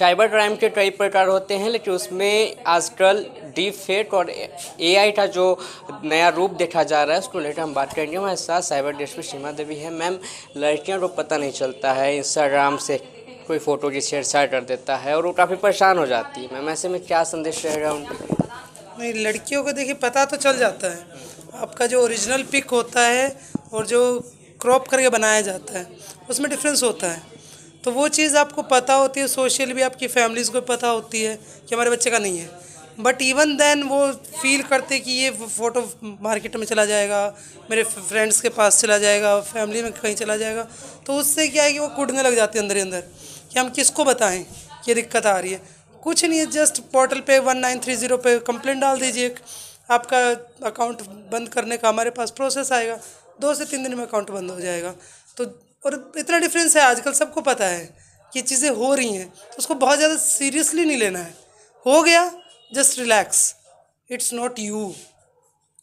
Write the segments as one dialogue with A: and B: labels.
A: cyber crime के कई प्रकार होते हैं लेकिन उसमें आजकल डीप फेक और एआई का जो नया रूप देखा जा रहा है उसको लेकर हम बात करेंगे हमारे साथ साइबर डेस्क में सीमा देवी है मैम लड़कियों को पता नहीं चलता है इंस्टाग्राम से कोई फ़ोटो की छेड़छाड़ कर देता है और वो काफ़ी परेशान हो जाती है मैम ऐसे में क्या संदेश रहेगा उनके
B: नहीं लड़कियों को देखिए पता तो चल जाता है आपका जो ओरिजिनल पिक होता है और जो क्रॉप करके बनाया जाता है उसमें डिफरेंस होता है तो वो चीज़ आपको पता होती है सोशल भी आपकी फैमिलीज़ को पता होती है कि हमारे बच्चे का नहीं है बट इवन देन वो फील करते कि ये फ़ोटो मार्केट में चला जाएगा मेरे फ्रेंड्स के पास चला जाएगा फैमिली में कहीं चला जाएगा तो उससे क्या है कि वो कूटने लग जाते हैं अंदर ही अंदर कि हम किसको बताएं कि दिक्कत आ रही है कुछ नहीं है जस्ट पोर्टल पे वन नाइन थ्री ज़ीरो पर कंप्लेंट डाल दीजिए आपका अकाउंट बंद करने का हमारे पास प्रोसेस आएगा दो से तीन दिन में अकाउंट बंद हो जाएगा तो और इतना डिफरेंस है आजकल सबको पता है कि चीज़ें हो रही हैं तो उसको बहुत ज़्यादा सीरियसली नहीं लेना है हो गया just relax it's not you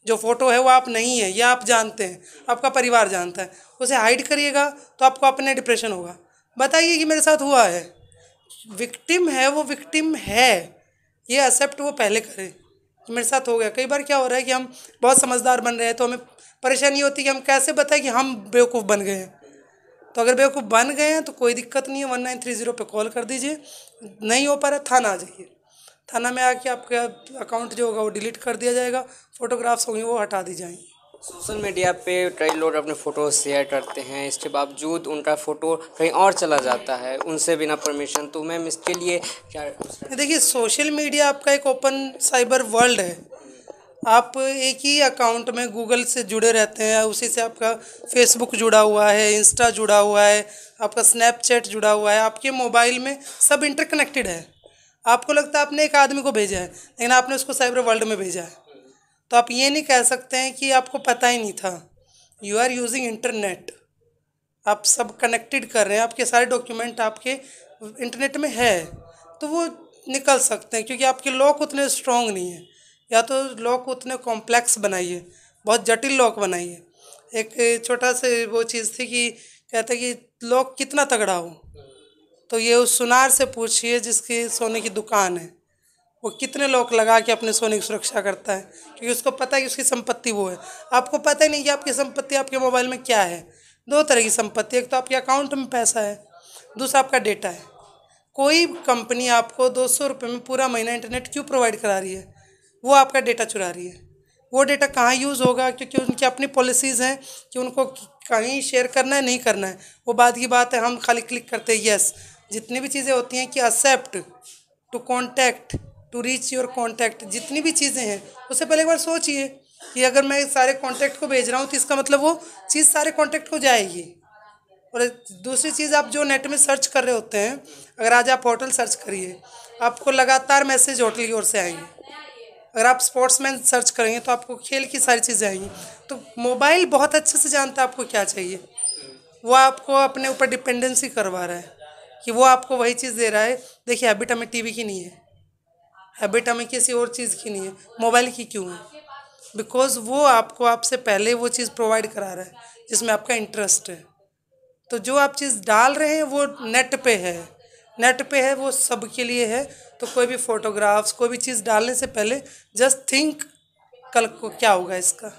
B: जो फ़ोटो है वो आप नहीं है या आप जानते हैं आपका परिवार जानता है उसे हाइड करिएगा तो आपको अपने डिप्रेशन होगा बताइए कि मेरे साथ हुआ है विक्टिम है वो विक्टिम है ये एक्सेप्ट वो पहले करें कि मेरे साथ हो गया कई बार क्या हो रहा है कि हम बहुत समझदार बन रहे हैं तो हमें परेशानी होती है कि हम कैसे बताएं कि हम बेवकूफ़ बन गए हैं तो अगर बेवकूफ़ बन गए हैं तो कोई दिक्कत नहीं है वन नाइन थ्री ज़ीरो पर कॉल कर दीजिए नहीं हो पा रहा थाना आ जाइए थाना में आके आपका अकाउंट जो होगा वो डिलीट कर दिया जाएगा फ़ोटोग्राफ्स होंगे वो हटा दी जाएंगी
A: सोशल मीडिया पे कई लोग अपने फ़ोटो शेयर करते हैं इसके बावजूद उनका फ़ोटो कहीं और चला जाता है उनसे बिना परमिशन
B: तो मैम इसके लिए क्या देखिए सोशल मीडिया आपका एक ओपन साइबर वर्ल्ड है आप एक ही अकाउंट में गूगल से जुड़े रहते हैं उसी से आपका फेसबुक जुड़ा हुआ है इंस्टा जुड़ा हुआ है आपका स्नैपचैट जुड़ा हुआ है आपके मोबाइल में सब इंटरकनेक्टेड है आपको लगता है आपने एक आदमी को भेजा है लेकिन आपने उसको साइबर वर्ल्ड में भेजा है तो आप ये नहीं कह सकते हैं कि आपको पता ही नहीं था यू आर यूजिंग इंटरनेट आप सब कनेक्टेड कर रहे हैं आपके सारे डॉक्यूमेंट आपके इंटरनेट में है तो वो निकल सकते हैं क्योंकि आपके लॉक उतने स्ट्रॉन्ग नहीं है या तो लॉक को उतने कॉम्प्लेक्स बनाइए बहुत जटिल लॉक बनाइए एक छोटा से वो चीज़ थी कि कहते कि लॉक कितना तगड़ा हो तो ये उस सुनार से पूछिए जिसकी सोने की दुकान है वो कितने लॉक लगा के अपने सोने की सुरक्षा करता है क्योंकि उसको पता है कि उसकी संपत्ति वो है आपको पता ही नहीं कि आपकी संपत्ति आपके मोबाइल में क्या है दो तरह की संपत्ति एक तो आपके अकाउंट में पैसा है दूसरा आपका डेटा है कोई कंपनी आपको दो सौ रुपये में पूरा महीना इंटरनेट क्यों प्रोवाइड करा रही है वो आपका डेटा चुरा रही है वो डेटा कहाँ यूज़ होगा क्योंकि उनकी अपनी पॉलिसीज़ हैं कि उनको कहीं शेयर करना है नहीं करना है वो बाद की बात है हम खाली क्लिक करते हैं यस जितनी भी चीज़ें होती हैं कि except to contact to reach your contact जितनी भी चीज़ें हैं उससे पहले एक बार सोचिए कि अगर मैं सारे कॉन्टैक्ट को भेज रहा हूँ तो इसका मतलब वो चीज़ सारे कॉन्टैक्ट को जाएगी और दूसरी चीज़ आप जो नेट में सर्च कर रहे होते हैं अगर आज आप होटल सर्च करिए आपको लगातार मैसेज होटल की ओर से आएंगे अगर आप स्पोर्ट्समैन सर्च करेंगे तो आपको खेल की सारी चीज़ें आएंगी तो मोबाइल बहुत अच्छे से जानता है आपको क्या चाहिए वो आपको अपने ऊपर डिपेंडेंसी करवा रहा है कि वो आपको वही चीज़ दे रहा है देखिए हैबिट तो हमें टीवी की नहीं है हैबिट तो हमें किसी और चीज़ की नहीं है मोबाइल की क्यों है बिकॉज वो आपको आपसे पहले वो चीज़ प्रोवाइड करा रहा है जिसमें आपका इंटरेस्ट है तो जो आप चीज़ डाल रहे हैं वो नेट पे है नेट पे है वो सब के लिए है तो कोई भी फ़ोटोग्राफ्स कोई भी चीज़ डालने से पहले जस्ट थिंक कल को क्या होगा इसका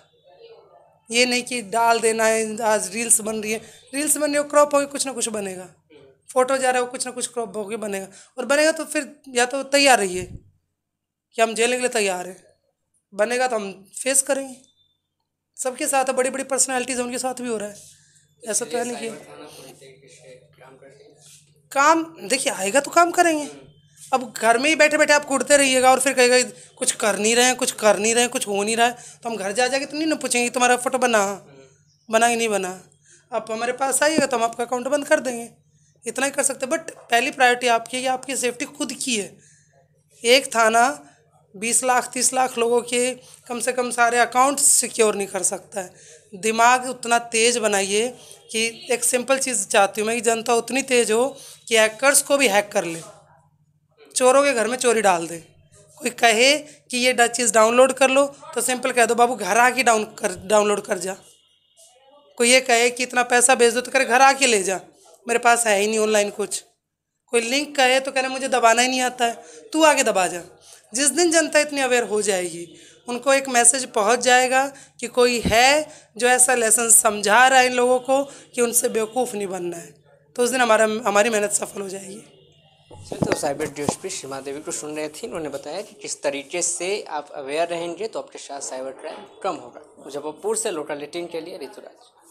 B: ये नहीं कि डाल देना है आज रील्स बन रही है रील्स बन रही हो क्रॉप होगी कुछ ना कुछ बनेगा फ़ोटो जा रहा है वो कुछ ना कुछ क्रॉप होके बनेगा और बनेगा तो फिर या तो तैयार रहिए कि हम जेलने के लिए तैयार हैं बनेगा तो हम फेस करेंगे सबके साथ बड़ी बड़ी पर्सनैलिटीज़ उनके साथ भी हो रहा है ऐसा तो है नहीं कि काम देखिए आएगा तो काम करेंगे अब घर में ही बैठे बैठे आप कूदते रहिएगा और फिर कहेगा कुछ कर नहीं रहे हैं कुछ कर नहीं रहे हैं कुछ हो नहीं रहा है तो हम घर जा जाके तो नहीं ना पूछेंगे तुम्हारा फोटो बना बना ही नहीं बना आप हमारे पास आइएगा तो हम आपका अकाउंट बंद कर देंगे इतना ही कर सकते बट पहली प्रायोरिटी आपकी है आपकी सेफ्टी खुद की है एक थाना बीस लाख तीस लाख लोगों के कम से कम सारे अकाउंट सिक्योर नहीं कर सकता है दिमाग उतना तेज़ बनाइए कि एक सिंपल चीज़ चाहती हूँ मैं कि जनता उतनी तेज़ हो कि हैकर्स को भी हैक कर ले चोरों के घर में चोरी डाल दे कोई कहे कि ये चीज़ डाउनलोड कर लो तो सिंपल कह दो बाबू घर आके डाउन कर डाउनलोड कर जा कोई ये कहे कि इतना पैसा भेज दो तो करे घर आके ले जा मेरे पास है ही नहीं ऑनलाइन कुछ कोई लिंक कहे तो कह रहे मुझे दबाना ही नहीं आता है तू आगे दबा जा जिस दिन जनता इतनी अवेयर हो जाएगी उनको एक मैसेज पहुंच जाएगा कि कोई है जो ऐसा लेसन समझा रहा है इन लोगों को कि उनसे बेवकूफ़ नहीं बनना है तो उस दिन हमारा हमारी मेहनत सफल हो जाएगी
A: तो साइबर पी श्रीमा देवी को सुन रहे थे उन्होंने बताया कि किस तरीके से आप अवेयर रहेंगे
B: तो आपके साथ साइबर क्राइम कम होगा मुजफ्फरपुर से लोकल के लिए ऋतुराज